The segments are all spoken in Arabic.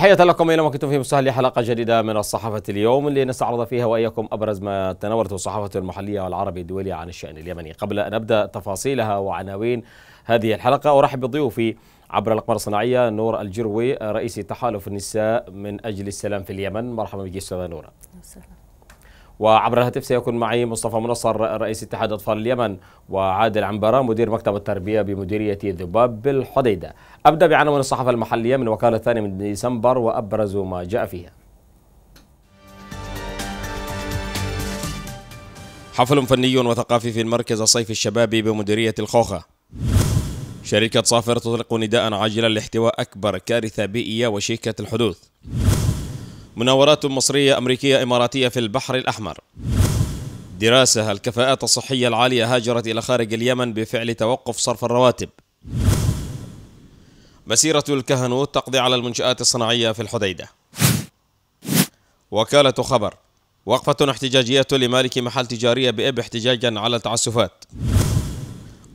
تحية لكم أينما كنتم في مستهل حلقة جديدة من الصحافة اليوم اللي نستعرض فيها وإياكم أبرز ما تناولته الصحافة المحلية والعربي الدولية عن الشأن اليمني قبل أن أبدأ تفاصيلها وعناوين هذه الحلقة أرحب بضيوفي عبر الأقمار الصناعية نور الجروي رئيس تحالف النساء من أجل السلام في اليمن مرحبا بك أستاذة نورة وعبر الهاتف سيكون معي مصطفى منصر رئيس اتحاد أطفال اليمن وعادل عنبرة مدير مكتب التربية بمديرية ذباب بالحديدة أبدأ بعنوان الصحافة المحلية من وكالة الثاني من ديسمبر وأبرز ما جاء فيها حفل فني وثقافي في المركز الصيفي الشبابي بمديرية الخوخة شركة صافر تطلق نداء عاجلا لاحتواء أكبر كارثة بيئية وشيكة الحدوث مناورات مصرية أمريكية إماراتية في البحر الأحمر دراسة الكفاءات الصحية العالية هاجرت إلى خارج اليمن بفعل توقف صرف الرواتب مسيرة الكهنوت تقضي على المنشآت الصناعية في الحديدة وكالة خبر وقفة احتجاجية لمالك محل تجارية بإب احتجاجا على التعسفات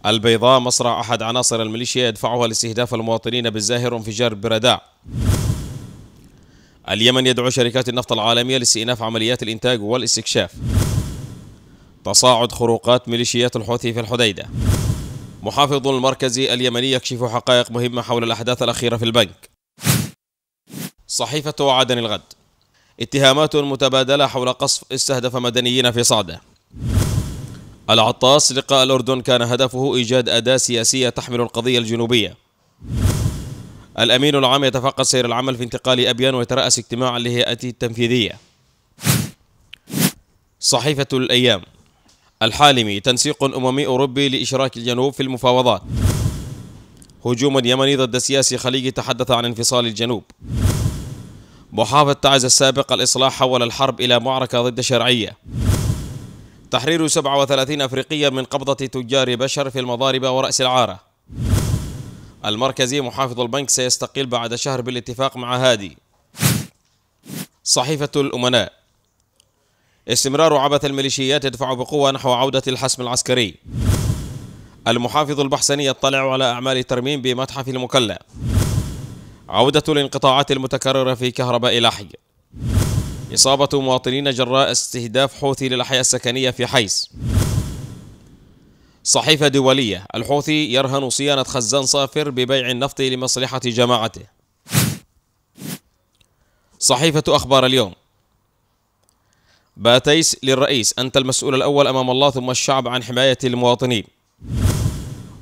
البيضاء مصرع أحد عناصر الميليشيا يدفعها لاستهداف المواطنين بالزاهر انفجار برداع اليمن يدعو شركات النفط العالمية لاستئناف عمليات الإنتاج والاستكشاف تصاعد خروقات ميليشيات الحوثي في الحديدة محافظ المركزي اليمني يكشف حقائق مهمة حول الأحداث الأخيرة في البنك صحيفة عدن الغد اتهامات متبادلة حول قصف استهدف مدنيين في صعدة العطاس لقاء الأردن كان هدفه إيجاد أداة سياسية تحمل القضية الجنوبية الأمين العام يتفقد سير العمل في انتقال أبيان ويترأس اجتماعا الهيئة التنفيذية صحيفة الأيام الحالمي تنسيق أممي أوروبي لإشراك الجنوب في المفاوضات هجوم يمني ضد سياسي خليجي تحدث عن انفصال الجنوب محافظ تعز السابق الإصلاح حول الحرب إلى معركة ضد شرعية تحرير 37 أفريقية من قبضة تجار بشر في المضاربة ورأس العارة المركزي محافظ البنك سيستقيل بعد شهر بالاتفاق مع هادي صحيفة الأمناء استمرار عبث الميليشيات يدفع بقوة نحو عودة الحسم العسكري المحافظ البحسني يطلع على أعمال ترميم بمتحف المكلا عودة الانقطاعات المتكررة في كهرباء لحج إصابة مواطنين جراء استهداف حوثي للأحياء السكنية في حيس صحيفة دولية الحوثي يرهن صيانة خزان صافر ببيع النفط لمصلحة جماعته صحيفة أخبار اليوم باتيس للرئيس أنت المسؤول الأول أمام الله ثم الشعب عن حماية المواطنين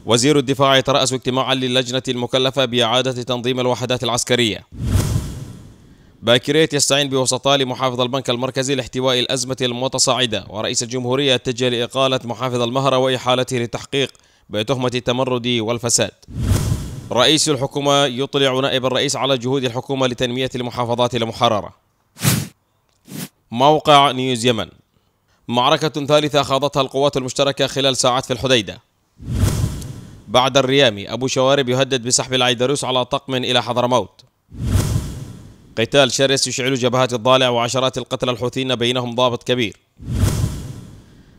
وزير الدفاع يترأس اجتماعا للجنة المكلفة بإعادة تنظيم الوحدات العسكرية باكريت يستعين بوسطاء لمحافظ البنك المركزي لاحتواء الأزمة المتصاعدة ورئيس الجمهورية اتجه لإقالة محافظ المهرة وإحالته للتحقيق بتهمة التمرد والفساد رئيس الحكومة يطلع نائب الرئيس على جهود الحكومة لتنمية المحافظات المحررة موقع نيوز يمن معركة ثالثة خاضتها القوات المشتركة خلال ساعات في الحديدة بعد الريامي أبو شوارب يهدد بسحب العيدروس على طقم إلى حضرموت قتال شرس يشعل جبهات الضالع وعشرات القتلى الحوثيين بينهم ضابط كبير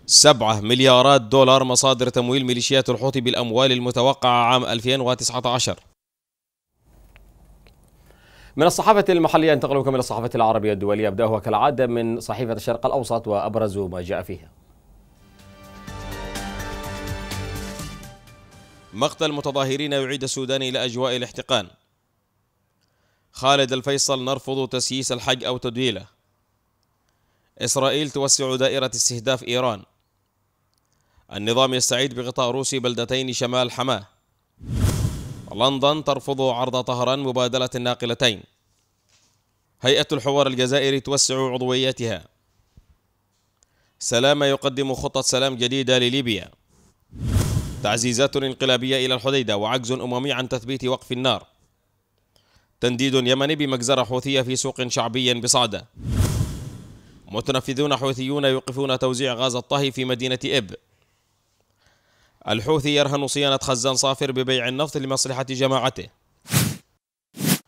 سبعة مليارات دولار مصادر تمويل ميليشيات الحوثي بالأموال المتوقعة عام 2019 من الصحافة المحلية انتقل بكم إلى الصحافة العربية الدولية أبدأها كالعادة من صحيفة الشرق الأوسط وأبرز ما جاء فيها مقتل متظاهرين يعيد السودان إلى أجواء الاحتقان خالد الفيصل نرفض تسييس الحج أو تدويله إسرائيل توسع دائرة استهداف إيران النظام يستعيد بغطاء روسي بلدتين شمال حماه لندن ترفض عرض طهران مبادلة الناقلتين هيئة الحوار الجزائري توسع عضويتها سلامة يقدم خطة سلام جديدة لليبيا تعزيزات انقلابية إلى الحديدة وعجز أممي عن تثبيت وقف النار تنديد يمني بمجزرة حوثية في سوق شعبي بصعدة متنفذون حوثيون يوقفون توزيع غاز الطهي في مدينة إب الحوثي يرهن صيانة خزان صافر ببيع النفط لمصلحة جماعته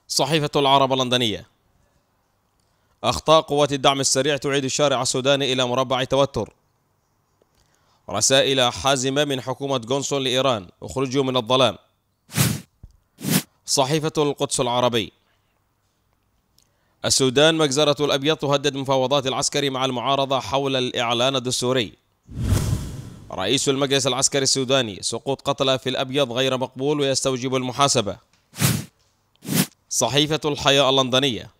صحيفة العرب اللندنية أخطاء قوات الدعم السريع تعيد الشارع السوداني إلى مربع توتر رسائل حازمة من حكومة جونسون لإيران اخرجوا من الظلام صحيفة القدس العربي السودان مجزرة الأبيض تهدد مفاوضات العسكري مع المعارضة حول الإعلان الدستوري رئيس المجلس العسكري السوداني سقوط قتلى في الأبيض غير مقبول ويستوجب المحاسبة صحيفة الحياة اللندنية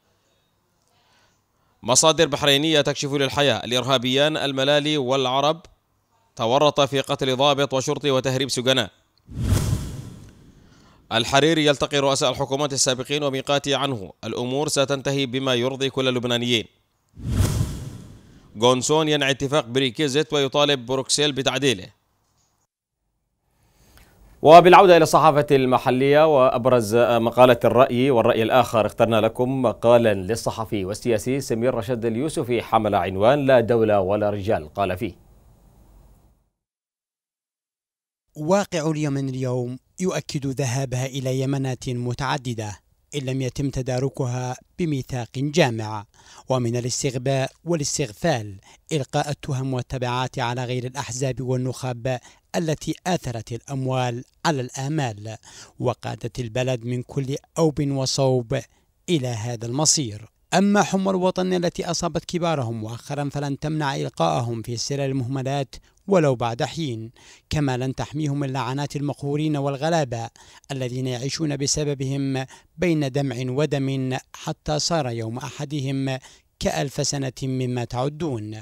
مصادر بحرينية تكشف للحياة الإرهابيان الملالي والعرب تورط في قتل ضابط وشرطي وتهريب سجناء الحريري يلتقي رؤساء الحكومات السابقين وميقاتي عنه الأمور ستنتهي بما يرضي كل اللبنانيين جونسون ينعي اتفاق بريكيزت ويطالب بروكسيل بتعديله وبالعودة إلى الصحافة المحلية وأبرز مقالة الرأي والرأي الآخر اخترنا لكم مقالا للصحفي والسياسي سمير رشد اليوسفي حمل عنوان لا دولة ولا رجال قال فيه واقع اليمن اليوم يؤكد ذهابها إلى يمنات متعددة إن لم يتم تداركها بميثاق جامع ومن الاستغباء والاستغفال إلقاء التهم والتبعات على غير الأحزاب والنخب التي آثرت الأموال على الآمال وقادت البلد من كل أوب وصوب إلى هذا المصير أما حمى الوطن التي أصابت كبارهم مؤخرا فلن تمنع إلقاءهم في سلال المهملات ولو بعد حين كما لن تحميهم اللعنات المقهورين والغلابة الذين يعيشون بسببهم بين دمع ودم حتى صار يوم أحدهم كألف سنة مما تعدون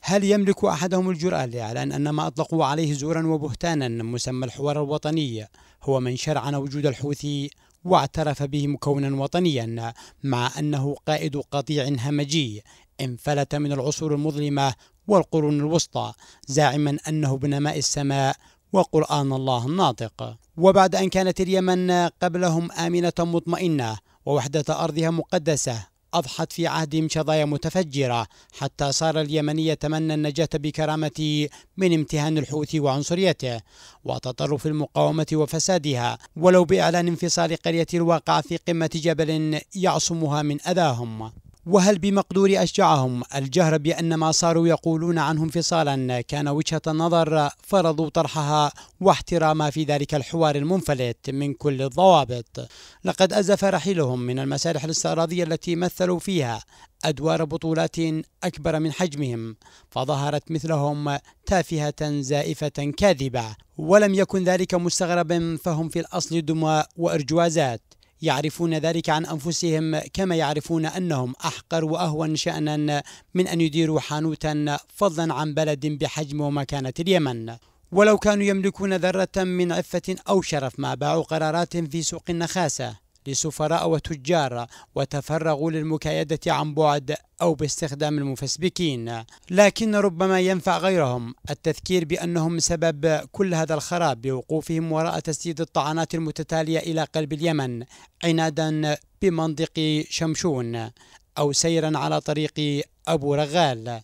هل يملك أحدهم الجرأة لإعلان أن ما أطلقوا عليه زورا وبهتانا مسمى الحوار الوطني هو من شرعن وجود الحوثي واعترف به مكونا وطنيا مع أنه قائد قطيع همجي انفلت من العصور المظلمة والقرون الوسطى زاعما أنه بنماء السماء وقرآن الله الناطق وبعد أن كانت اليمن قبلهم آمنة مطمئنة ووحدة أرضها مقدسة أضحت في عهدهم شظايا متفجرة حتى صار اليمني يتمنى النجاة بكرامته من امتهان الحوثي وعنصريته وتطرف المقاومة وفسادها ولو بإعلان انفصال قرية الواقعة في قمة جبل يعصمها من أذاهم وهل بمقدور أشجعهم الجهر بأن ما صاروا يقولون عنه انفصالا كان وجهة نظر فرضوا طرحها واحتراما في ذلك الحوار المنفلت من كل الضوابط لقد أزف رحيلهم من المسارح الاستعراضية التي مثلوا فيها أدوار بطولات أكبر من حجمهم فظهرت مثلهم تافهة زائفة كاذبة ولم يكن ذلك مستغربا فهم في الأصل دمى وإرجوازات يعرفون ذلك عن أنفسهم كما يعرفون أنهم أحقر وأهون شأنا من أن يديروا حانوتا فضلا عن بلد بحجم ومكانة اليمن ولو كانوا يملكون ذرة من عفة أو شرف ما باعوا قرارات في سوق النخاسة لسفراء وتجار وتفرغوا للمكايدة عن بعد أو باستخدام المفسبكين لكن ربما ينفع غيرهم التذكير بأنهم سبب كل هذا الخراب بوقوفهم وراء تسديد الطعنات المتتالية إلى قلب اليمن عنادا بمنطق شمشون أو سيرا على طريق أبو رغال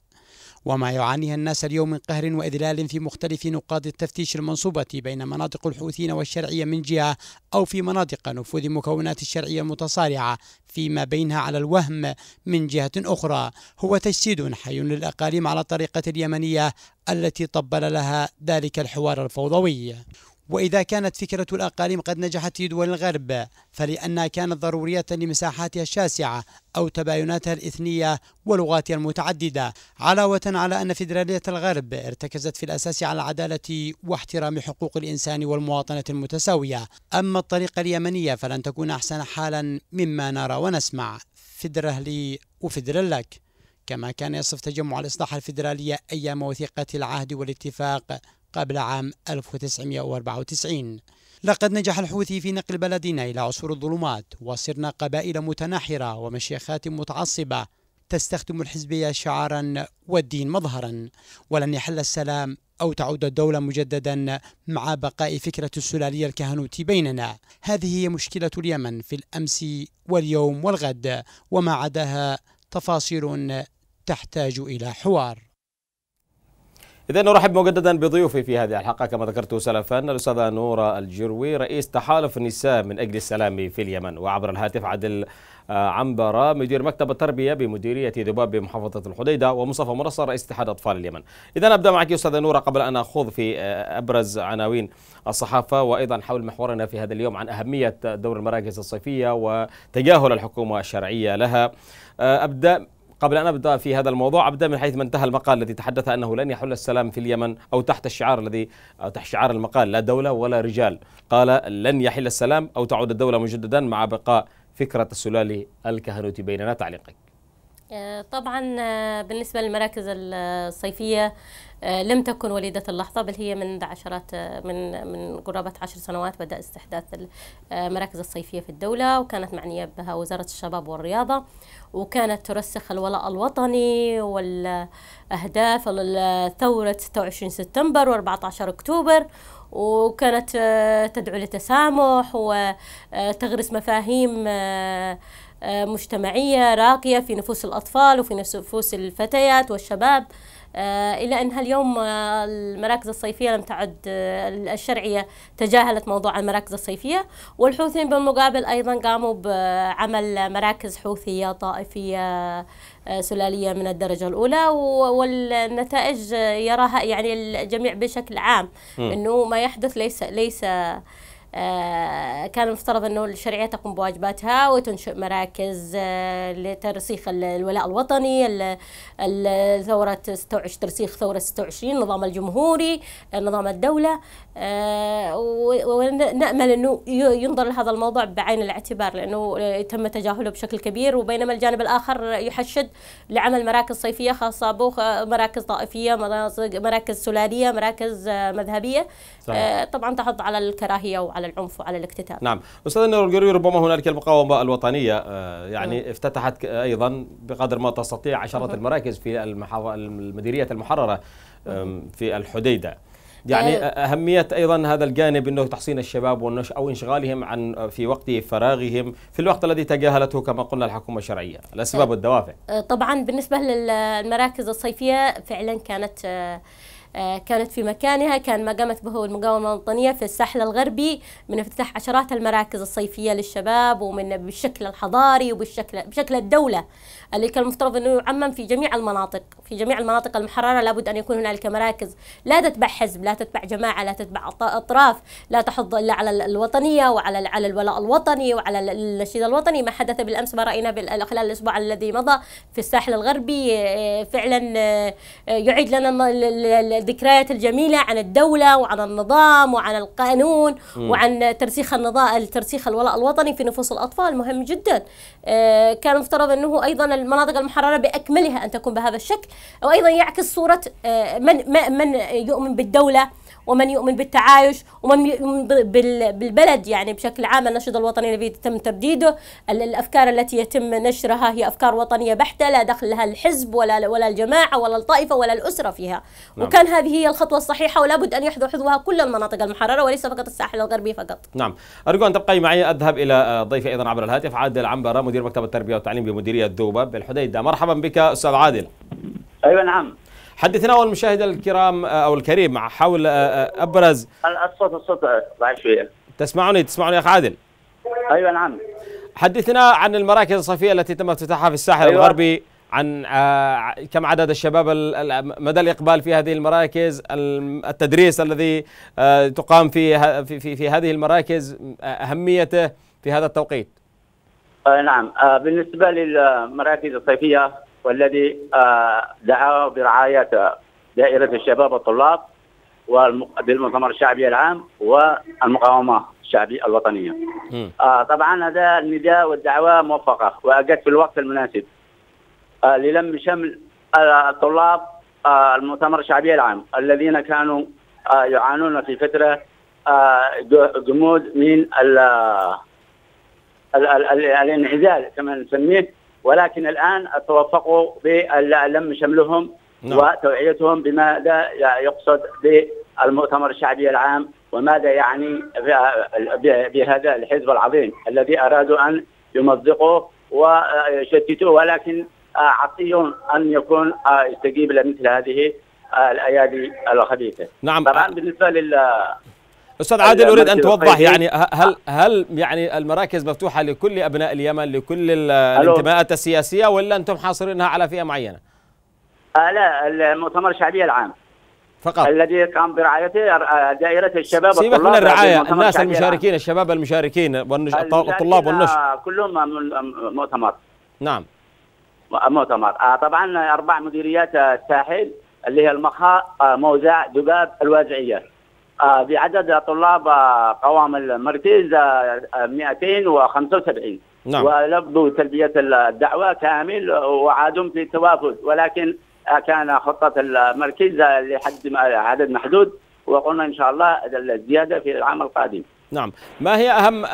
وما يعانيه الناس اليوم من قهر وإذلال في مختلف نقاط التفتيش المنصوبة بين مناطق الحوثيين والشرعية من جهة أو في مناطق نفوذ مكونات الشرعية المتصارعة فيما بينها على الوهم من جهة أخرى هو تجسيد حي للأقاليم على الطريقة اليمنية التي طبل لها ذلك الحوار الفوضوي وإذا كانت فكرة الأقاليم قد نجحت في دول الغرب فلأنها كانت ضرورية لمساحاتها الشاسعة أو تبايناتها الإثنية ولغاتها المتعددة علاوة على أن فيدرالية الغرب ارتكزت في الأساس على العدالة واحترام حقوق الإنسان والمواطنة المتساوية أما الطريقة اليمنية فلن تكون أحسن حالا مما نرى ونسمع فدره لي وفدر لك كما كان يصف تجمع الإصلاح الفيدرالية أيام وثيقة العهد والاتفاق قبل عام 1994 لقد نجح الحوثي في نقل بلدنا إلى عصور الظلمات وصرنا قبائل متناحرة ومشيخات متعصبة تستخدم الحزبية شعارا والدين مظهرا ولن يحل السلام أو تعود الدولة مجددا مع بقاء فكرة السلالية الكهنوت بيننا هذه هي مشكلة اليمن في الأمس واليوم والغد وما عداها تفاصيل تحتاج إلى حوار إذا نرحب مجددا بضيوفي في هذه الحلقة كما ذكرت سلفا الأستاذة نورة الجروي رئيس تحالف النساء من أجل السلام في اليمن وعبر الهاتف عدل آه، عنبرة مدير مكتب التربية بمديرية ذباب بمحافظة الحديدة ومصطفى مرصر رئيس اتحاد أطفال اليمن إذا أبدأ معك أستاذة نورة قبل أن أخوض في آه، أبرز عناوين الصحافة وأيضا حول محورنا في هذا اليوم عن أهمية دور المراكز الصيفية وتجاهل الحكومة الشرعية لها آه، أبدأ قبل أن أبدأ في هذا الموضوع أبدأ من حيث ما انتهى المقال الذي تحدث أنه لن يحل السلام في اليمن أو تحت الشعار الذي تحت شعار المقال لا دولة ولا رجال قال لن يحل السلام أو تعود الدولة مجددا مع بقاء فكرة السلالي الكهنوتي بيننا تعليقك آه، طبعا آه، بالنسبة للمراكز الصيفية آه، لم تكن وليدة اللحظة بل هي منذ عشرات آه، من من قرابة عشر سنوات بدأ استحداث المراكز آه، الصيفية في الدولة وكانت معنية بها وزارة الشباب والرياضة وكانت ترسخ الولاء الوطني والأهداف ثورة 26 سبتمبر و14 أكتوبر وكانت تدعو للتسامح وتغرس مفاهيم مجتمعية راقية في نفوس الأطفال وفي نفوس الفتيات والشباب آه، إلى أنها اليوم آه، المراكز الصيفية لم تعد آه، الشرعية تجاهلت موضوع المراكز الصيفية والحوثيين بالمقابل أيضا قاموا بعمل مراكز حوثية طائفية سلالية من الدرجة الأولى والنتائج يراها يعني الجميع بشكل عام أنه ما يحدث ليس ليس آه، كان المفترض أنه الشرعية تقوم بواجباتها وتنشئ مراكز آه، لترسيخ الولاء الوطني ثورة 26 ترسيخ ثورة 26 النظام الجمهوري آه، نظام الدولة ونأمل أنه ينظر لهذا الموضوع بعين الاعتبار لأنه تم تجاهله بشكل كبير وبينما الجانب الآخر يحشد لعمل مراكز صيفية خاصة به مراكز طائفية مراكز سلالية مراكز مذهبية صحيح. طبعا تحض على الكراهية وعلى العنف وعلى الاكتتاب نعم أستاذ نور القروي ربما هنالك المقاومة الوطنية آه، يعني م. نعم. افتتحت أيضا بقدر ما تستطيع عشرات المراكز في المديرية المحررة في الحديدة يعني آه. أهمية أيضا هذا الجانب أنه تحصين الشباب والنش أو انشغالهم عن آه، في وقت فراغهم في الوقت الذي تجاهلته كما قلنا الحكومة الشرعية الأسباب والدوافع طبعا بالنسبة للمراكز الصيفية فعلا كانت آه، كانت في مكانها كان ما قامت به المقاومة الوطنية في الساحل الغربي من افتتاح عشرات المراكز الصيفية للشباب ومن بالشكل الحضاري وبالشكل بشكل الدولة اللي كان المفترض انه يعمم في جميع المناطق في جميع المناطق المحرره لابد ان يكون هنالك مراكز لا تتبع حزب لا تتبع جماعه لا تتبع اطراف لا تحض الا على الوطنيه وعلى على الولاء الوطني وعلى النشيد الوطني ما حدث بالامس ما راينا خلال الاسبوع الذي مضى في الساحل الغربي آه، فعلا آه، يعيد لنا الذكريات الجميله عن الدوله وعن النظام وعن القانون وعن ترسيخ النظام ترسيخ الولاء الوطني في نفوس الاطفال مهم جدا آه، كان مفترض انه ايضا المناطق المحررة بأكملها أن تكون بهذا الشكل وأيضا يعكس صورة آه، من, من يؤمن بالدولة ومن يؤمن بالتعايش ومن يؤمن بالبلد يعني بشكل عام النشيد الوطني الذي تم ترديده الافكار التي يتم نشرها هي افكار وطنيه بحته لا دخل لها الحزب ولا ولا الجماعه ولا الطائفه ولا الاسره فيها نعم. وكان هذه هي الخطوه الصحيحه ولا بد ان يحذو حذوها كل المناطق المحرره وليس فقط الساحل الغربي فقط نعم ارجو ان تبقي معي اذهب الى ضيفي ايضا عبر الهاتف عادل عنبره مدير مكتب التربيه والتعليم بمديريه ذوبه بالحديده مرحبا بك استاذ عادل ايوه نعم حدثنا اول مشاهد الكرام آه، او الكريم حول آه، آه، ابرز الصوت الصوت ضعيف شويه تسمعني تسمعني يا اخ عادل ايوه نعم حدثنا عن المراكز الصيفيه التي تم افتتاحها في الساحل أيوة. الغربي عن كم عدد الشباب مدى الاقبال في هذه المراكز التدريس الذي تقام في في في هذه المراكز اهميته في هذا التوقيت نعم بالنسبه للمراكز الصيفيه والذي آه، دعا برعاية دائرة الشباب والطلاب بالمؤتمر الشعبي العام والمقاومة الشعبية الوطنية آه، طبعا هذا النداء والدعوة موفقة وأجت في الوقت المناسب آه، للم شمل الطلاب المؤتمر الشعبي العام الذين كانوا يعانون في فترة جمود من الانعزال كما نسميه ولكن الان توفقوا لم شملهم نعم. وتوعيتهم بماذا يقصد بالمؤتمر الشعبي العام وماذا يعني بهذا الحزب العظيم الذي ارادوا ان يمزقوه ويشتتوه ولكن عطي ان يكون يستجيب لمثل هذه الايادي الخبيثه. نعم طبعا بالنسبه لل استاذ عادل اريد ان توضح طيب. يعني هل هل يعني المراكز مفتوحه لكل ابناء اليمن لكل الانتماءات السياسيه ولا انتم حاصرينها على فئه معينه؟ آه لا المؤتمر الشعبي العام فقط الذي قام برعايته آه، دائره الشباب سيبك من الرعايه الناس المشاركين العام. الشباب المشاركين والطلاب آه، والنشر كلهم مؤتمر نعم مؤتمر آه طبعا اربع مديريات آه، الساحل اللي هي المخاء موزع دباب الوازعيه آه، بعدد طلاب آه، قوام المركز 275 آه، نعم. ولبوا تلبية الدعوة كامل وعادوا في التوافد ولكن كان خطة المركز لحد عدد محدود وقلنا إن شاء الله الزيادة في العام القادم نعم ما هي أهم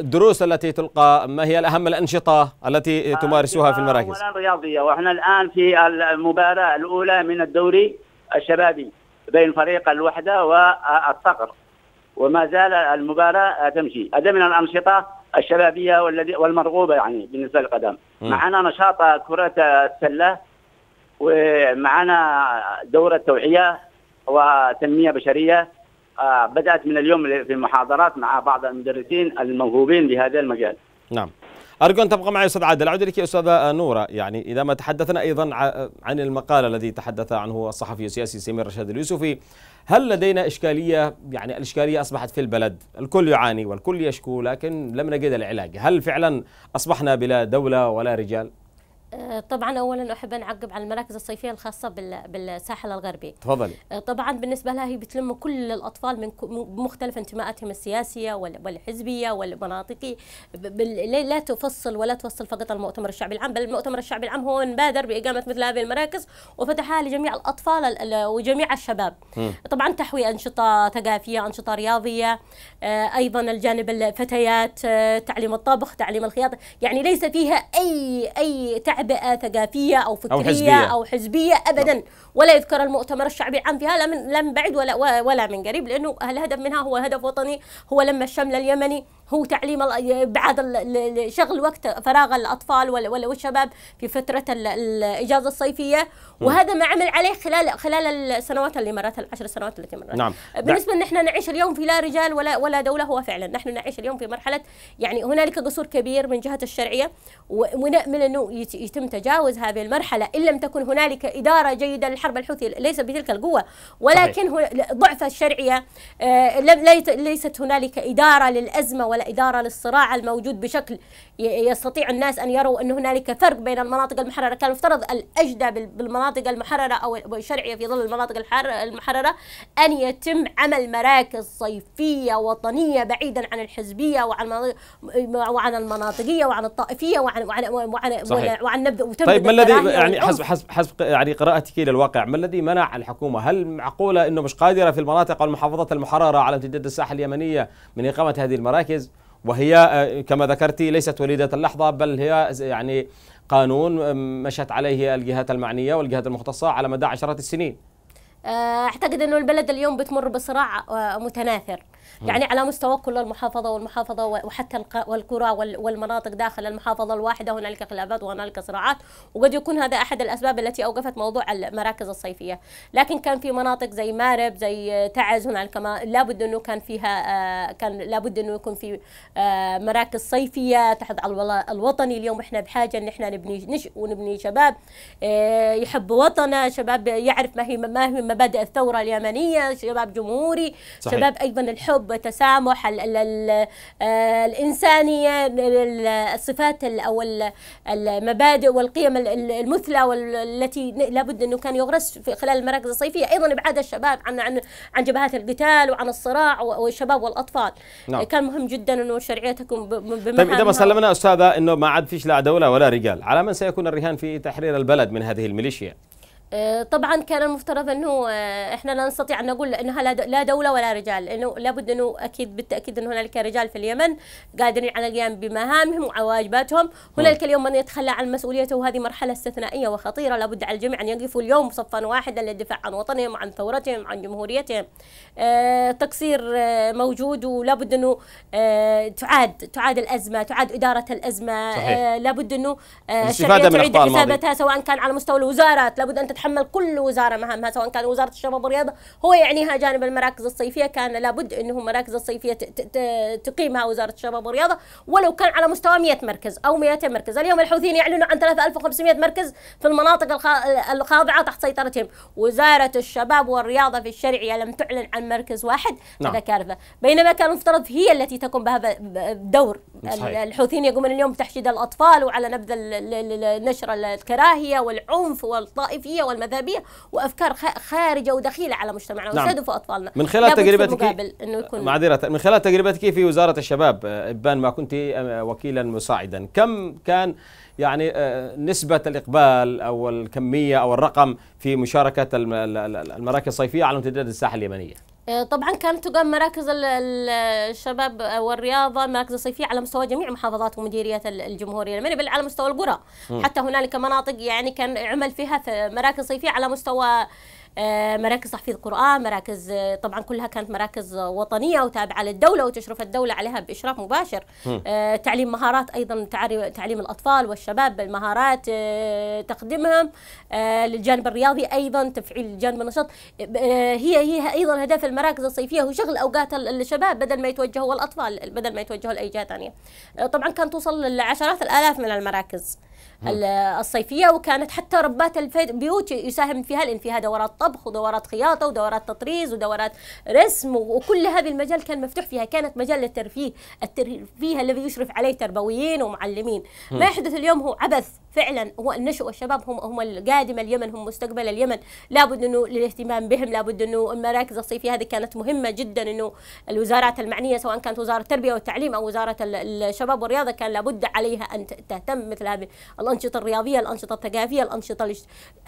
الدروس التي تلقى ما هي الأهم الأنشطة التي تمارسها في المراكز؟ الرياضية وإحنا الآن في المباراة الأولى من الدوري الشبابي بين فريق الوحدة والصقر وما زال المباراة تمشي هذا من الأنشطة الشبابية والذي والمرغوبة يعني بالنسبة للقدم معنا نشاط كرة السلة ومعنا دورة توعية وتنمية بشرية آه، بدأت من اليوم في المحاضرات مع بعض المدرسين الموهوبين بهذا المجال نعم ارجو ان تبقى معي استاذ عادل اعود لك يا استاذه نوره يعني اذا ما تحدثنا ايضا عن المقال الذي تحدث عنه الصحفي السياسي سمير رشاد اليوسفي هل لدينا اشكاليه يعني الاشكاليه اصبحت في البلد الكل يعاني والكل يشكو لكن لم نجد العلاج هل فعلا اصبحنا بلا دوله ولا رجال آه، طبعا اولا احب ان اعقب على المراكز الصيفيه الخاصه بالساحل الغربي تفضلي آه، طبعا بالنسبه لها هي بتلم كل الاطفال من مختلف انتماءاتهم السياسيه والحزبيه والمناطقي لا تفصل ولا تفصل فقط المؤتمر الشعبي العام بل المؤتمر الشعبي العام هو من بادر باقامه مثل هذه المراكز وفتحها لجميع الاطفال وجميع الشباب م. طبعا تحوي انشطه ثقافيه انشطه رياضيه آه، ايضا الجانب الفتيات تعليم الطبخ تعليم الخياطه يعني ليس فيها اي اي تعليم عبئه ثقافيه او فكريه او حزبيه, أو حزبية ابدا نعم. ولا يذكر المؤتمر الشعبي العام فيها لا من, بعد ولا ولا من قريب لانه الهدف منها هو هدف وطني هو لم الشمل اليمني هو تعليم ابعاد شغل وقت فراغ الاطفال والشباب في فتره الاجازه الصيفيه وهذا ما عمل عليه خلال خلال السنوات اللي مرت العشر سنوات التي مرت نعم. بالنسبه ان احنا نعيش اليوم في لا رجال ولا ولا دوله هو فعلا نحن نعيش اليوم في مرحله يعني هنالك قصور كبير من جهه الشرعيه ونامل انه يتم تجاوز هذه المرحله ان لم تكن هنالك اداره جيده للحرب الحوثي ليس بتلك القوه ولكن ضعف الشرعيه آه، ليست هنالك اداره للازمه ولا الإدارة إدارة للصراع الموجود بشكل يستطيع الناس أن يروا أن هنالك فرق بين المناطق المحررة كان المفترض الأجدى بالمناطق المحررة أو الشرعية في ظل المناطق المحررة أن يتم عمل مراكز صيفية وطنية بعيدا عن الحزبية وعن وعن المناطقية وعن الطائفية وعن وعن وعن, وعن, وعن نبدأ طيب ما الذي يعني حسب حسب حسب يعني قراءتك للواقع ما الذي منع الحكومة هل معقولة أنه مش قادرة في المناطق والمحافظات المحررة على امتداد الساحة اليمنية من إقامة هذه المراكز وهي آه، كما ذكرت ليست وليدة اللحظة بل هي يعني قانون آه، مشت عليه الجهات المعنية والجهات المختصة على مدى عشرات السنين آه، أعتقد أن البلد اليوم بتمر بصراع متناثر يعني على مستوى كل المحافظه والمحافظه وحتى والقرى والمناطق داخل المحافظه الواحده هنالك خلافات وهنالك صراعات وقد يكون هذا احد الاسباب التي اوقفت موضوع المراكز الصيفيه لكن كان في مناطق زي مارب زي تعز هنالك لابد انه كان فيها آه، كان لابد انه يكون في آه، مراكز صيفيه تحت على الوطني اليوم احنا بحاجه ان احنا نبني نشء ونبني شباب آه، يحب وطنه شباب يعرف ما هي ما هي مبادئ الثوره اليمنيه شباب جمهوري صحيح. شباب ايضا الحب التعاطف التسامح آه، الإنسانية الصفات أو المبادئ والقيم المثلى والتي لابد أنه كان يغرس في خلال المراكز الصيفية أيضا إبعاد الشباب عن عن عن جبهات القتال وعن الصراع والشباب والأطفال نعم. كان مهم جدا أنه الشرعية تكون طيب إذا ما سلمنا أستاذة أنه ما عاد فيش لا دولة ولا رجال على من سيكون الرهان في تحرير البلد من هذه الميليشيا آه، طبعا كان المفترض انه آه، احنا لا نستطيع ان نقول انها لا دوله ولا رجال لانه لابد انه اكيد بالتاكيد ان هنالك رجال في اليمن قادرين على القيام بمهامهم وواجباتهم هنالك اليوم من يتخلى عن مسؤوليته وهذه مرحله استثنائيه وخطيره لابد على الجميع ان يقفوا اليوم صفا واحدا للدفاع عن وطنهم عن ثورتهم عن جمهوريتهم آه، تقصير موجود ولابد انه تعاد تعاد الازمه تعاد اداره الازمه صحيح. لابد انه الشرعيه تعيد حساباتها سواء كان على مستوى الوزارات لابد ان تتحقق تتحمل كل وزاره مهامها سواء كان وزاره الشباب والرياضه هو يعنيها جانب المراكز الصيفيه كان لابد انه المراكز الصيفيه تقيمها وزاره الشباب والرياضه ولو كان على مستوى 100 مركز او 200 مركز اليوم الحوثيين يعلنوا عن 3500 مركز في المناطق الخاضعه تحت سيطرتهم وزاره الشباب والرياضه في الشرعيه لم تعلن عن مركز واحد نعم. هذا نعم. كارثه بينما كان المفترض هي التي تقوم بهذا الدور صحيح. الحوثيين يقومون اليوم بتحشيد الأطفال وعلى نبذ نشر الكراهية والعنف والطائفية والمذهبية وأفكار خارجة ودخيلة على مجتمعنا نعم. في أطفالنا من خلال تجربتك آه، معذرة من خلال تجربتك في وزارة الشباب آه، إبان ما كنت آه، وكيلا مساعدا كم كان يعني نسبة الإقبال أو الكمية أو الرقم في مشاركة المراكز الصيفية على امتداد الساحة اليمنية آه، طبعا كانت تقام مراكز الشباب والرياضه مراكز صيفية على مستوى جميع محافظات ومديريات الجمهوريه يعني بل على مستوى القرى حتى هنالك مناطق يعني كان عمل فيها في مراكز صيفيه على مستوى آه، مراكز تحفيظ قرآن مراكز آه، طبعا كلها كانت مراكز وطنية وتابعة للدولة وتشرف الدولة عليها بإشراف مباشر آه، تعليم مهارات أيضا تعليم الأطفال والشباب بالمهارات تقديمهم للجانب الرياضي أيضا تفعيل الجانب النشاط هي هي أيضا هدف المراكز الصيفية هو شغل أوقات الشباب بدل ما يتوجهوا والأطفال بدل ما يتوجهوا لأي جهة ثانية طبعا كان توصل لعشرات الآلاف من المراكز الصيفيه وكانت حتى ربات البيوت يساهم فيها لان فيها دورات طبخ ودورات خياطه ودورات تطريز ودورات رسم وكل هذا المجال كان مفتوح فيها كانت مجال للترفيه الترفيه الذي يشرف عليه تربويين ومعلمين ما يحدث اليوم هو عبث فعلا هو النشء والشباب هم هم القادمه اليمن هم مستقبل اليمن لابد انه للاهتمام بهم لابد انه المراكز الصيفيه هذه كانت مهمه جدا انه الوزارات المعنيه سواء كانت وزاره التربيه والتعليم او وزاره الشباب والرياضه كان لابد عليها ان تهتم مثل هذه الانشطه الرياضيه الانشطه الثقافيه الانشطه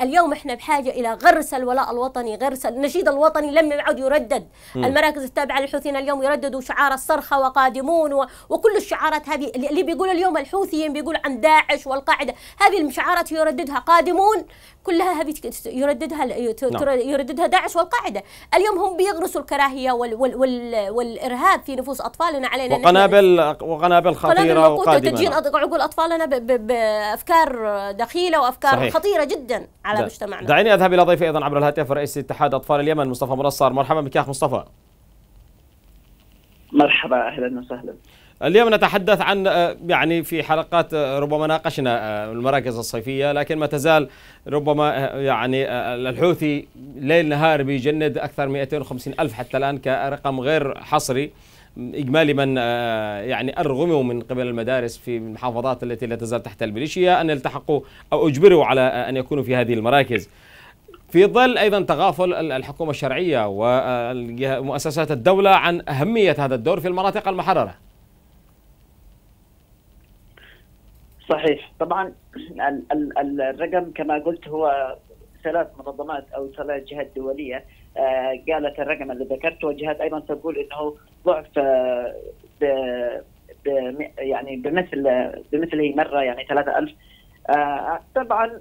اليوم احنا بحاجه الى غرس الولاء الوطني غرس النشيد الوطني لم يعد يردد م. المراكز التابعه للحوثيين اليوم يرددوا شعار الصرخه وقادمون و... وكل الشعارات هذه اللي بيقول اليوم الحوثيين بيقول عن داعش والقاعده هذه الشعارات يرددها قادمون كلها هذه يرددها نعم. يرددها داعش والقاعده اليوم هم بيغرسوا الكراهيه وال... وال... وال... والارهاب في نفوس اطفالنا علينا وقنابل وقنابل خطيره وقادمه تجين عقول اطفالنا ب... ب... ب... افكار دخيله وافكار صحيح. خطيره جدا على ده. مجتمعنا دعيني اذهب الى ضيفي ايضا عبر الهاتف رئيس اتحاد اطفال اليمن مصطفى مرصار مرحبا بك يا اخ مصطفى مرحبا اهلا وسهلا اليوم نتحدث عن آه، يعني في حلقات آه، ربما ناقشنا آه، المراكز الصيفية لكن ما تزال ربما يعني الحوثي ليل نهار بيجند أكثر 250 ألف حتى الآن كرقم غير حصري اجمالي من آه، يعني ارغموا من قبل المدارس في المحافظات التي لا تزال تحت الميليشيا ان يلتحقوا او اجبروا على آه، ان يكونوا في هذه المراكز. في ظل ايضا تغافل الحكومه الشرعيه ومؤسسات آه، الدوله عن اهميه هذا الدور في المناطق المحرره. صحيح طبعا الرقم كما قلت هو ثلاث منظمات او ثلاث جهات دوليه آه، قالت الرقم اللي ذكرته وجهات ايضا تقول انه ضعف آه، ب يعني بمثل بمثله مره يعني 3000 آه، طبعا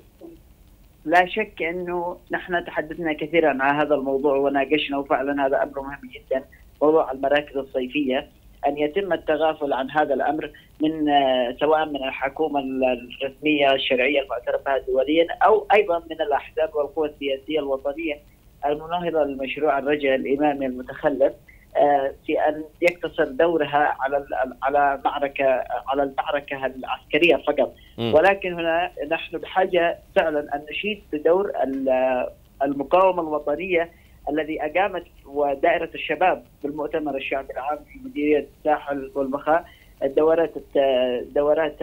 لا شك انه نحن تحدثنا كثيرا عن هذا الموضوع وناقشنا وفعلا هذا امر مهم جدا موضوع المراكز الصيفيه ان يتم التغافل عن هذا الامر من سواء من الحكومه الرسميه الشرعيه المعترف بها دوليا او ايضا من الاحزاب والقوى السياسيه الوطنيه المناهضه لمشروع الرجع الامامي المتخلف آه، في ان يقتصر دورها على على معركه على المعركه العسكريه فقط ولكن هنا نحن بحاجه فعلا ان نشيد بدور المقاومه الوطنيه الذي اقامت ودائره الشباب بالمؤتمر الشعبي العام في مديريه الساحل والمخا الدورات الدورات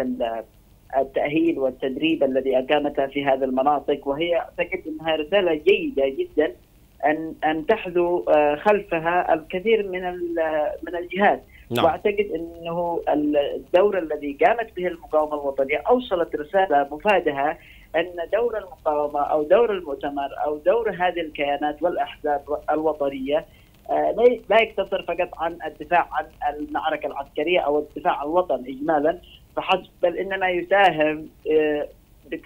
التاهيل والتدريب الذي اقامتها في هذه المناطق وهي اعتقد انها رساله جيده جدا ان ان تحذو آه، خلفها الكثير من آه، من الجهات نعم. واعتقد انه الدور الذي قامت به المقاومه الوطنيه اوصلت رساله مفادها ان دور المقاومه او دور المؤتمر او دور هذه الكيانات والاحزاب الوطنيه آه، لا يقتصر فقط عن الدفاع عن المعركه العسكريه او الدفاع عن الوطن اجمالا فحسب بل انما يساهم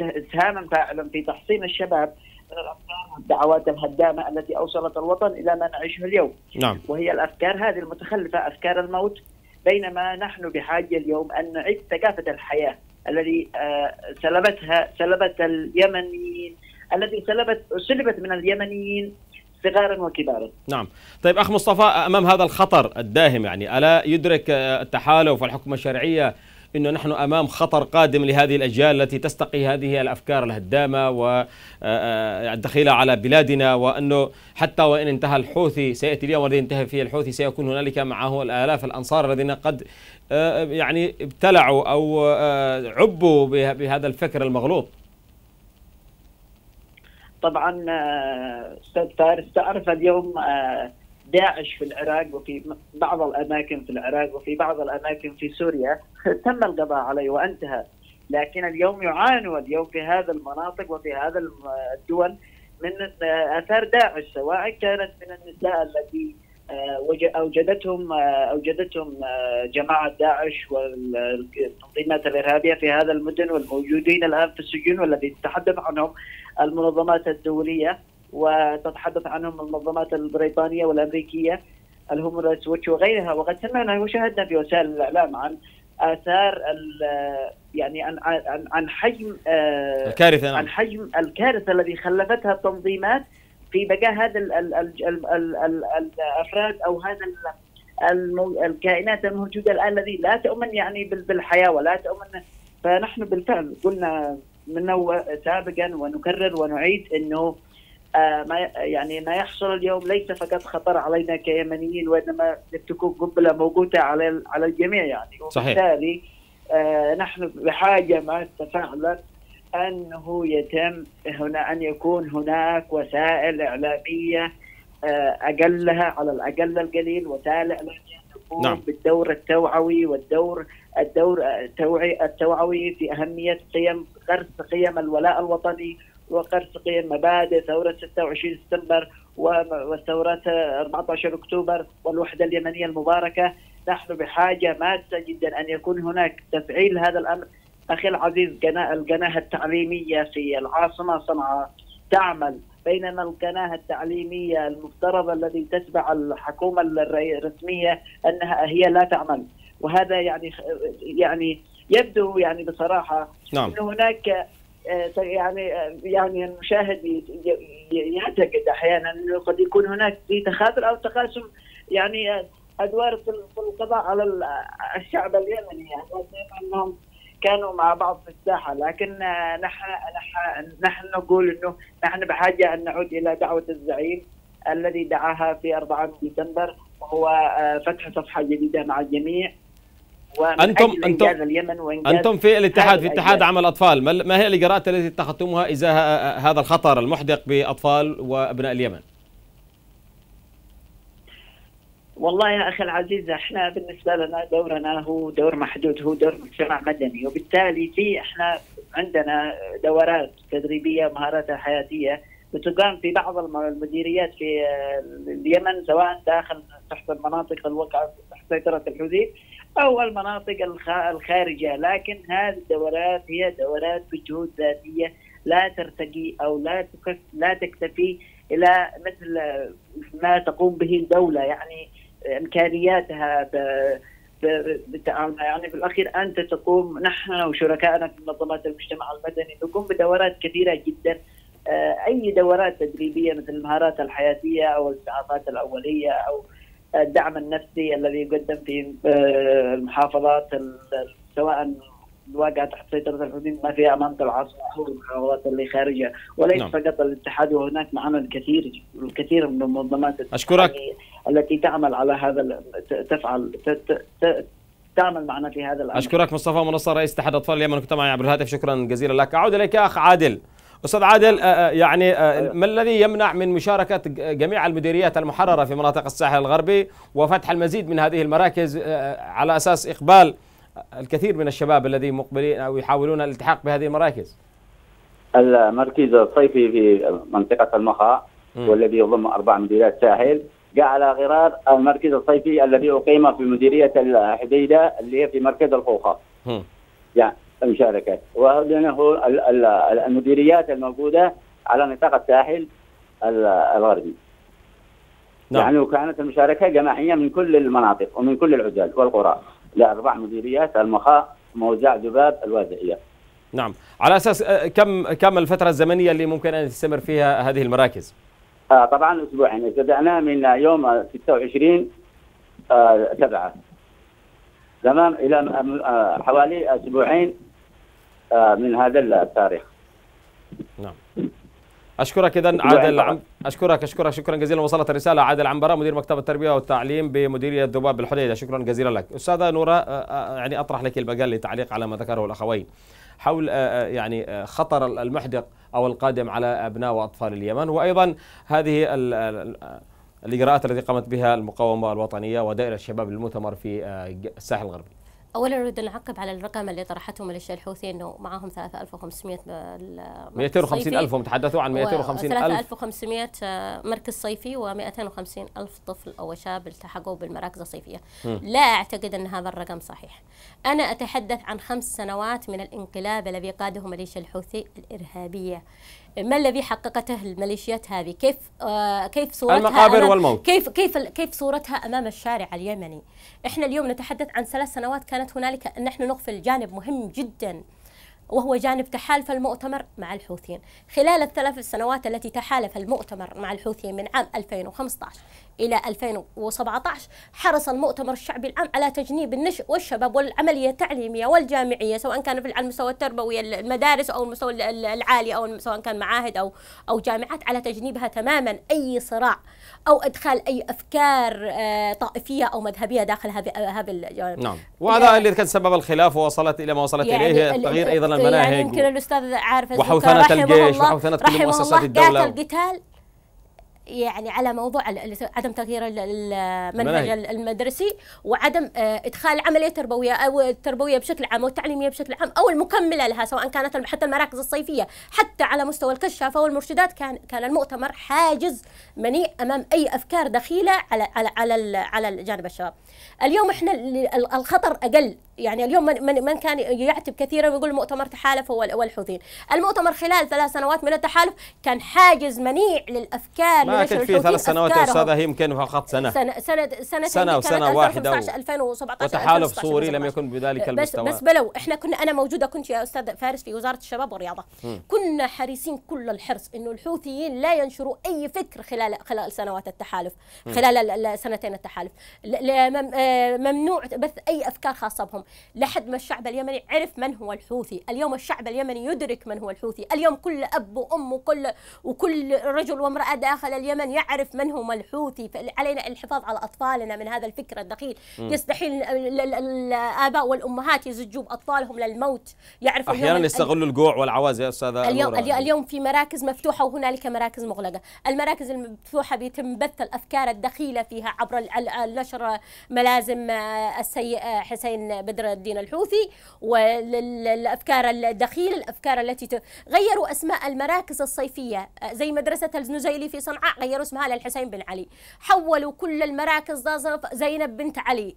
اسهاما فاعلا في تحصين الشباب من الافكار والدعوات الهدامه التي اوصلت الوطن الى ما نعيشه اليوم. نعم. وهي الافكار هذه المتخلفه افكار الموت بينما نحن بحاجه اليوم ان نعيد ثقافه الحياه الذي آه، سلبتها سلبت اليمنيين الذي سلبت سلبت من اليمنيين صغارا وكبارا. نعم، طيب اخ مصطفى امام هذا الخطر الداهم يعني الا يدرك آه، التحالف والحكومه الشرعيه انه نحن امام خطر قادم لهذه الاجيال التي تستقي هذه الافكار الهدامه آه، آه، الدخيله على بلادنا وانه حتى وان انتهى الحوثي سياتي اليوم الذي ينتهي فيه الحوثي سيكون هنالك معه الالاف الانصار الذين قد آه، يعني ابتلعوا او عبوا بهذا الفكر المغلوط. طبعا استاذ فارس تعرف اليوم داعش في العراق وفي بعض الاماكن في العراق وفي بعض الاماكن في سوريا تم القضاء عليه وانتهى لكن اليوم يعانوا اليوم في هذا المناطق وفي هذا الدول من اثار داعش سواء كانت من النساء التي آه، اوجدتهم آه، اوجدتهم آه، جماعه داعش والتنظيمات الارهابيه في هذا المدن والموجودين الان في السجون والذي تتحدث عنهم المنظمات الدوليه وتتحدث عنهم المنظمات البريطانية والأمريكية الهومرس سويتش وغيرها وقد سمعنا وشاهدنا في وسائل الإعلام عن آثار يعني عن عن عن حجم آه، الكارثة نعم. عن حجم الكارثة الذي خلفتها التنظيمات في بقاء هذا الأفراد أو هذا الكائنات الموجودة الآن الذي لا تؤمن يعني بالحياة ولا تؤمن فنحن بالفعل قلنا من سابقا ونكرر ونعيد أنه آه، ما آه، يعني ما يحصل اليوم ليس فقط خطر علينا كيمنيين وانما تكون قنبله موجوده على على الجميع يعني وبالتالي آه، نحن بحاجه ما تفاعلت انه يتم هنا ان يكون هناك وسائل اعلاميه اقلها على الاقل القليل وسائل اعلاميه نعم. بالدور التوعوي والدور الدور التوعي التوعوي في اهميه قيم غرس قيم الولاء الوطني وقرص قيم مبادئ ثورة 26 سبتمبر وثورات 14 أكتوبر والوحدة اليمنية المباركة نحن بحاجة ماسة جدا أن يكون هناك تفعيل هذا الأمر أخي العزيز القناة التعليمية في العاصمة صنعاء تعمل بينما القناة التعليمية المفترضة الذي تتبع الحكومة الرسمية أنها هي لا تعمل وهذا يعني يعني يبدو يعني بصراحة نعم. أن هناك آه، طيب، يعني آه، يعني المشاهد يعتقد احيانا انه قد يكون هناك في تخاذل او تقاسم يعني آه، ادوار في القضاء على الشعب اليمني يعني انهم كانوا مع بعض في الساحه لكن نحن نحن نحن نقول انه نحن بحاجه ان نعود الى دعوه الزعيم الذي دعاها في 4 ديسمبر وهو فتح صفحه جديده مع الجميع انتم انتم اليمن وإنجاز انتم في الاتحاد في اتحاد عمل الاطفال ما هي الاجراءات التي اتخذتموها ازاء هذا الخطر المحدق باطفال وابناء اليمن؟ والله يا اخي العزيز احنا بالنسبه لنا دورنا هو دور محدود هو دور مجتمع مدني وبالتالي في احنا عندنا دورات تدريبيه مهارات حياتيه بتقام في بعض المديريات في اليمن سواء داخل تحت المناطق الوقعه تحت سيطره الحوثي او المناطق الخارجه لكن هذه الدورات هي دورات بجهود ذاتيه لا ترتقي او لا لا تكتفي الى مثل ما تقوم به الدوله يعني امكانياتها يعني في الاخير انت تقوم نحن وشركائنا في منظمات المجتمع المدني نقوم بدورات كثيره جدا آه، اي دورات تدريبيه مثل المهارات الحياتيه او الاسعافات الاوليه او الدعم النفسي الذي يقدم في آه، المحافظات سواء الواقع تحت سيطرة الحوثيين ما فيها أمانة العاصمة أو المحافظات اللي خارجها وليس نعم. فقط الاتحاد وهناك معنا الكثير الكثير من المنظمات أشكرك التي تعمل على هذا تفعل تعمل معنا في هذا الأمر أشكرك مصطفى منصر رئيس اتحاد أطفال اليمن كنت معي عبر الهاتف شكرا جزيلا لك أعود إليك أخ عادل استاذ عادل يعني أيوه. ما الذي يمنع من مشاركه جميع المديريات المحرره في مناطق الساحل الغربي وفتح المزيد من هذه المراكز على اساس اقبال الكثير من الشباب الذي مقبلين او يحاولون الالتحاق بهذه المراكز المركز الصيفي في منطقه المخا والذي يضم اربع مديريات ساحل جاء على غرار المركز الصيفي الذي اقيم في مديريه الحديده اللي هي في مركز الخوخه يعني المشاركه ولانه المديريات الموجوده على نطاق الساحل الغربي نعم. يعني كانت المشاركه جماعيه من كل المناطق ومن كل العزل والقرى لاربع مديريات المخاء موزع ذباب الوازعيه نعم على اساس آه، كم كم الفتره الزمنيه اللي ممكن ان تستمر فيها هذه المراكز آه طبعا اسبوعين ابتدانا من يوم 26 7 آه تمام الى آه، حوالي اسبوعين آه، من هذا التاريخ نعم اشكرك اذا عادل عم... اشكرك اشكرك شكرا جزيلا وصلت الرساله عادل عنبرة مدير مكتب التربيه والتعليم بمديريه ذباب الحديده شكرا جزيلا لك استاذه نوره آه، آه، يعني اطرح لك المجال لتعليق على ما ذكره الاخوين حول يعني خطر المحدق او القادم على ابناء واطفال اليمن وايضا هذه الاجراءات التي قامت بها المقاومه الوطنيه ودائره الشباب المؤتمر في الساحل الغربي اولا نريد ان نعقب على الرقم اللي طرحته ميليشيا الحوثي انه معاهم 3500 250 الف هم تحدثوا عن 250 الف 3500 آه، مركز صيفي و250 الف طفل او شاب التحقوا بالمراكز الصيفيه م. لا اعتقد ان هذا الرقم صحيح انا اتحدث عن خمس سنوات من الانقلاب الذي قاده ميليشيا الحوثي الارهابيه ما الذي حققته الميليشيات هذه كيف آه كيف صورتها المقابر والموت كيف كيف كيف صورتها امام الشارع اليمني احنا اليوم نتحدث عن ثلاث سنوات كانت هنالك نحن نغفل جانب مهم جدا وهو جانب تحالف المؤتمر مع الحوثيين خلال الثلاث سنوات التي تحالف المؤتمر مع الحوثيين من عام 2015 إلى 2017 حرص المؤتمر الشعبي العام على تجنيب النشء والشباب والعملية التعليمية والجامعية سواء كان في على المستوى التربوي المدارس أو المستوى العالي أو سواء كان معاهد أو أو جامعات على تجنيبها تماما أي صراع أو إدخال أي أفكار آه، طائفية أو مذهبية داخل هذه هذه نعم وهذا اللي كان سبب الخلاف ووصلت إلى ما وصلت يعني إليه تغيير أيضا إيه، يعني يمكن الاستاذ عارف وحوثنه الجيش وحوثنه كل مؤسسات الدوله رحمه القتال يعني على موضوع عدم تغيير المنهج المدرسي وعدم آه، ادخال العمليه التربويه او التربويه بشكل عام والتعليميه بشكل عام او المكمله لها سواء كانت حتى المراكز الصيفيه حتى على مستوى الكشافه والمرشدات كان كان المؤتمر حاجز منيء امام اي افكار دخيله على على على على جانب الشباب. اليوم احنا الخطر اقل يعني اليوم من, من, كان يعتب كثيرا ويقول المؤتمر تحالف هو والحوثيين المؤتمر خلال ثلاث سنوات من التحالف كان حاجز منيع للافكار ما كان في ثلاث سنوات يا استاذه يمكن فقط سنه سنه سنه سنه, سنة وسنه واحده 2017 وتحالف سوري لم يكن بذلك المستوى بس بس بلو احنا كنا انا موجوده كنت يا استاذ فارس في وزاره الشباب والرياضه م. كنا حريصين كل الحرص انه الحوثيين لا ينشروا اي فكر خلال خلال سنوات التحالف خلال سنتين التحالف آه، ممنوع بث اي افكار خاصه بهم لحد ما الشعب اليمني عرف من هو الحوثي اليوم الشعب اليمني يدرك من هو الحوثي اليوم كل أب وأم وكل, وكل رجل وامرأة داخل اليمن يعرف من هم الحوثي علينا الحفاظ على أطفالنا من هذا الفكر الدخيل يستحيل الآباء والأمهات يزجوا أطفالهم للموت يعرفوا أحيانا يستغلوا الجوع والعواز يا أستاذة اليوم, اليوم في مراكز مفتوحة وهنالك مراكز مغلقة المراكز المفتوحة بيتم بث الأفكار الدخيلة فيها عبر نشر ملازم آه، السيد آه، حسين بدر بدر الدين الحوثي والافكار الدخيل الافكار التي غيروا اسماء المراكز الصيفيه آه، زي مدرسه الزنجيلي في صنعاء غيروا اسمها للحسين بن علي حولوا كل المراكز زينب بنت علي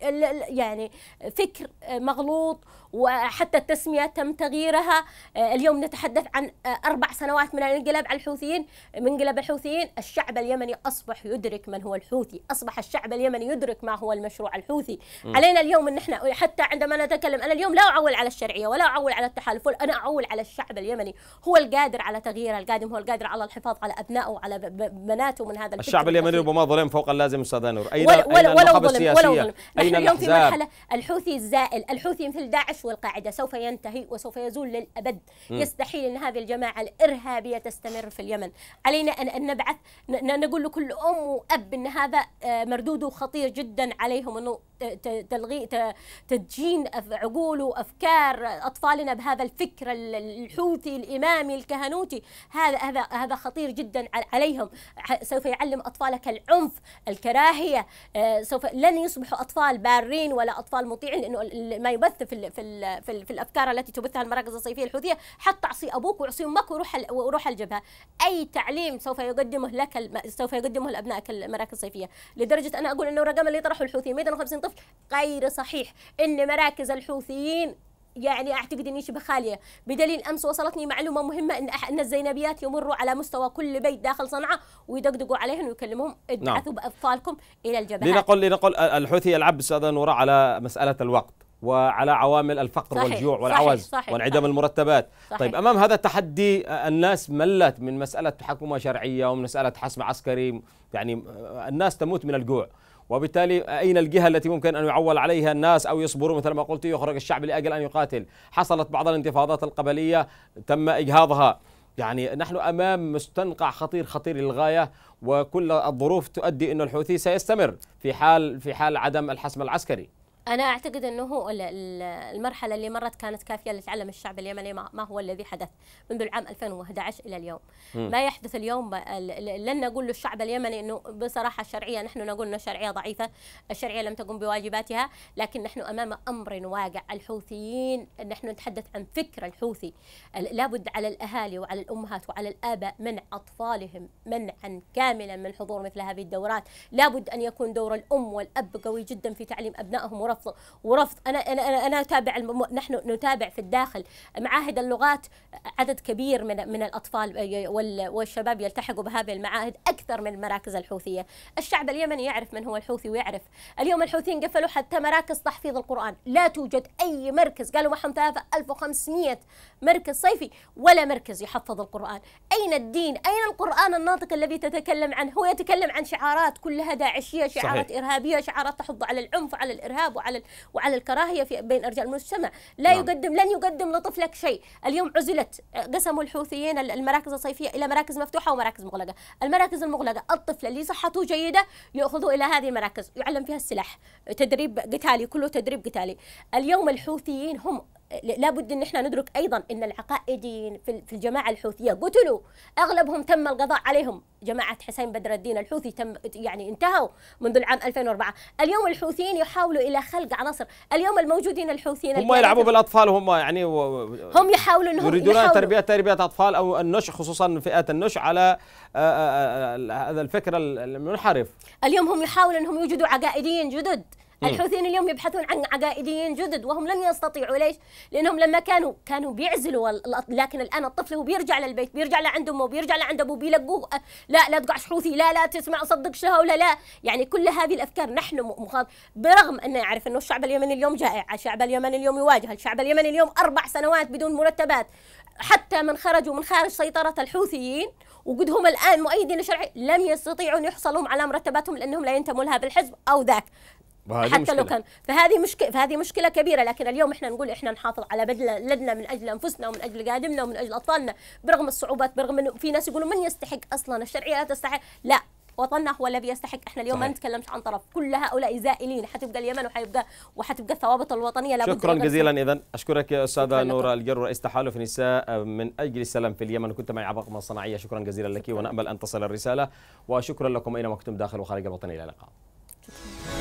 يعني فكر آه، مغلوط وحتى التسمية تم تغييرها آه، اليوم نتحدث عن آه، أربع سنوات من الانقلاب على الحوثيين من انقلاب الحوثيين الشعب اليمني أصبح يدرك من هو الحوثي أصبح الشعب اليمني يدرك ما هو المشروع الحوثي م. علينا اليوم أن نحن حتى عندما نتكلم أنا اليوم لا أعول على الشرعية ولا أعول على التحالف أنا أعول على الشعب اليمني هو القادر على تغيير القادم هو القادر على الحفاظ على أبنائه وعلى بناته من هذا الشعب اليمني ربما ظلم فوق اللازم أستاذ نور أين, ولو أين ولو النخب السياسية اليوم أين الأحزاب الحوثي الزائل الحوثي مثل داعش داعش والقاعدة سوف ينتهي وسوف يزول للأبد م. يستحيل أن هذه الجماعة الإرهابية تستمر في اليمن علينا أن نبعث نقول لكل أم وأب أن هذا آه، مردوده خطير جدا عليهم أنه تلغي تدجين عقول وافكار اطفالنا بهذا الفكر الحوثي الامامي الكهنوتي هذا هذا هذا خطير جدا عليهم سوف يعلم اطفالك العنف الكراهيه آه، سوف لن يصبحوا اطفال بارين ولا اطفال مطيعين لانه ما يبث في في في, في الافكار التي تبثها المراكز الصيفيه الحوثيه حتى اعصي ابوك واعصي امك وروح وروح الجبهه اي تعليم سوف يقدمه لك سوف يقدمه لابنائك المراكز الصيفيه لدرجه انا اقول انه الرقم اللي طرحه الحوثي 150 الطفل غير صحيح ان مراكز الحوثيين يعني اعتقد اني شبه خاليه بدليل امس وصلتني معلومه مهمه ان الزينبيات يمروا على مستوى كل بيت داخل صنعاء ويدقدقوا عليهم ويكلمهم ابعثوا نعم. باطفالكم الى الجبهات لنقل لنقل الحوثي يلعب استاذه نوره على مساله الوقت وعلى عوامل الفقر صحيح والجوع والعوز صحيح صحيح وانعدام المرتبات طيب، صحيح طيب امام هذا التحدي آه، الناس ملت من مساله حكومه شرعيه ومن مساله حسم عسكري يعني آه، الناس تموت من الجوع وبالتالي أين الجهة التي ممكن أن يعول عليها الناس أو يصبروا مثل ما قلت يخرج الشعب لأجل أن يقاتل حصلت بعض الانتفاضات القبلية تم إجهاضها يعني نحن امام مستنقع خطير خطير للغايه وكل الظروف تؤدي ان الحوثي سيستمر في حال في حال عدم الحسم العسكري انا اعتقد انه المرحله اللي مرت كانت كافيه لتعلم الشعب اليمني ما هو الذي حدث منذ العام 2011 الى اليوم م. ما يحدث اليوم لن نقول للشعب اليمني انه بصراحه الشرعيه نحن نقول انه الشرعيه ضعيفه الشرعيه لم تقم بواجباتها لكن نحن امام امر واقع الحوثيين نحن نتحدث عن فكر الحوثي لابد على الاهالي وعلى الامهات وعلى الاباء منع اطفالهم منعا كاملا من حضور مثل هذه الدورات لابد ان يكون دور الام والاب قوي جدا في تعليم ابنائهم ورفع ورفض ورفض انا انا انا, أنا اتابع الم... نحن نتابع في الداخل معاهد اللغات عدد كبير من من الاطفال آه، والشباب يلتحقوا بهذه المعاهد اكثر من المراكز الحوثيه، الشعب اليمني يعرف من هو الحوثي ويعرف، اليوم الحوثيين قفلوا حتى مراكز تحفيظ القران، لا توجد اي مركز قالوا معهم 3500 مركز صيفي ولا مركز يحفظ القران، اين الدين؟ اين القران الناطق الذي تتكلم عنه؟ هو يتكلم عن شعارات كلها داعشيه، شعارات صحيح. ارهابيه، شعارات تحض على العنف وعلى الارهاب وعلى وعلى وعلى الكراهيه في بين ارجاء المجتمع لا نعم. يقدم لن يقدم لطفلك شيء اليوم عزلت قسموا الحوثيين المراكز الصيفيه الى مراكز مفتوحه ومراكز مغلقه المراكز المغلقه الطفل اللي صحته جيده ياخذوه الى هذه المراكز يعلم فيها السلاح تدريب قتالي كله تدريب قتالي اليوم الحوثيين هم لابد ان احنا ندرك ايضا ان العقائديين في الجماعه الحوثيه قتلوا اغلبهم تم القضاء عليهم جماعه حسين بدر الدين الحوثي تم يعني انتهوا منذ العام 2004 اليوم الحوثيين يحاولوا الى خلق عناصر اليوم الموجودين الحوثيين هم يلعبوا بالاطفال هم يعني و... هم يحاولوا انهم يريدون تربيه تربيه اطفال او النشء خصوصا فئات النشء على آه، آه، آه، هذا الفكر المنحرف اليوم هم يحاولوا انهم يوجدوا عقائديين جدد الحوثيين اليوم يبحثون عن عقائديين جدد وهم لن يستطيعوا ليش؟ لانهم لما كانوا كانوا بيعزلوا لكن الان الطفل هو بيرجع للبيت بيرجع لعند امه بيرجع لعند ابوه بيلقوه أه، لا لا تقعش حوثي لا لا تسمع صدق شها ولا لا يعني كل هذه الافكار نحن مخاض برغم ان يعرف انه الشعب اليمني اليوم جائع الشعب اليمني اليوم يواجه الشعب اليمني اليوم اربع سنوات بدون مرتبات حتى من خرجوا من خارج سيطره الحوثيين وجودهم الان مؤيدين شرعي لم يستطيعوا ان يحصلوا على مرتباتهم لانهم لا ينتموا لهذا الحزب او ذاك حتى مشكلة. لو كان فهذه مشكله فهذه مشكله كبيره لكن اليوم احنا نقول احنا نحافظ على بدل لدنا من اجل انفسنا ومن اجل قادمنا ومن اجل اطفالنا برغم الصعوبات برغم انه في ناس يقولوا من يستحق اصلا الشرعيه لا تستحق لا وطننا هو الذي يستحق احنا اليوم صحيح. ما نتكلمش عن طرف كل هؤلاء زائلين حتبقى اليمن وحيبقى وحتبقى الثوابت الوطنيه لابد شكرا جزيلا اذا اشكرك يا استاذه نوره الجر رئيس تحالف نساء من اجل السلام في اليمن وكنت معي عبق قمه صناعيه شكرا جزيلا لك شكرا. ونامل ان تصل الرساله وشكرا لكم اينما كنتم داخل وخارج الوطن الى اللقاء شكرا.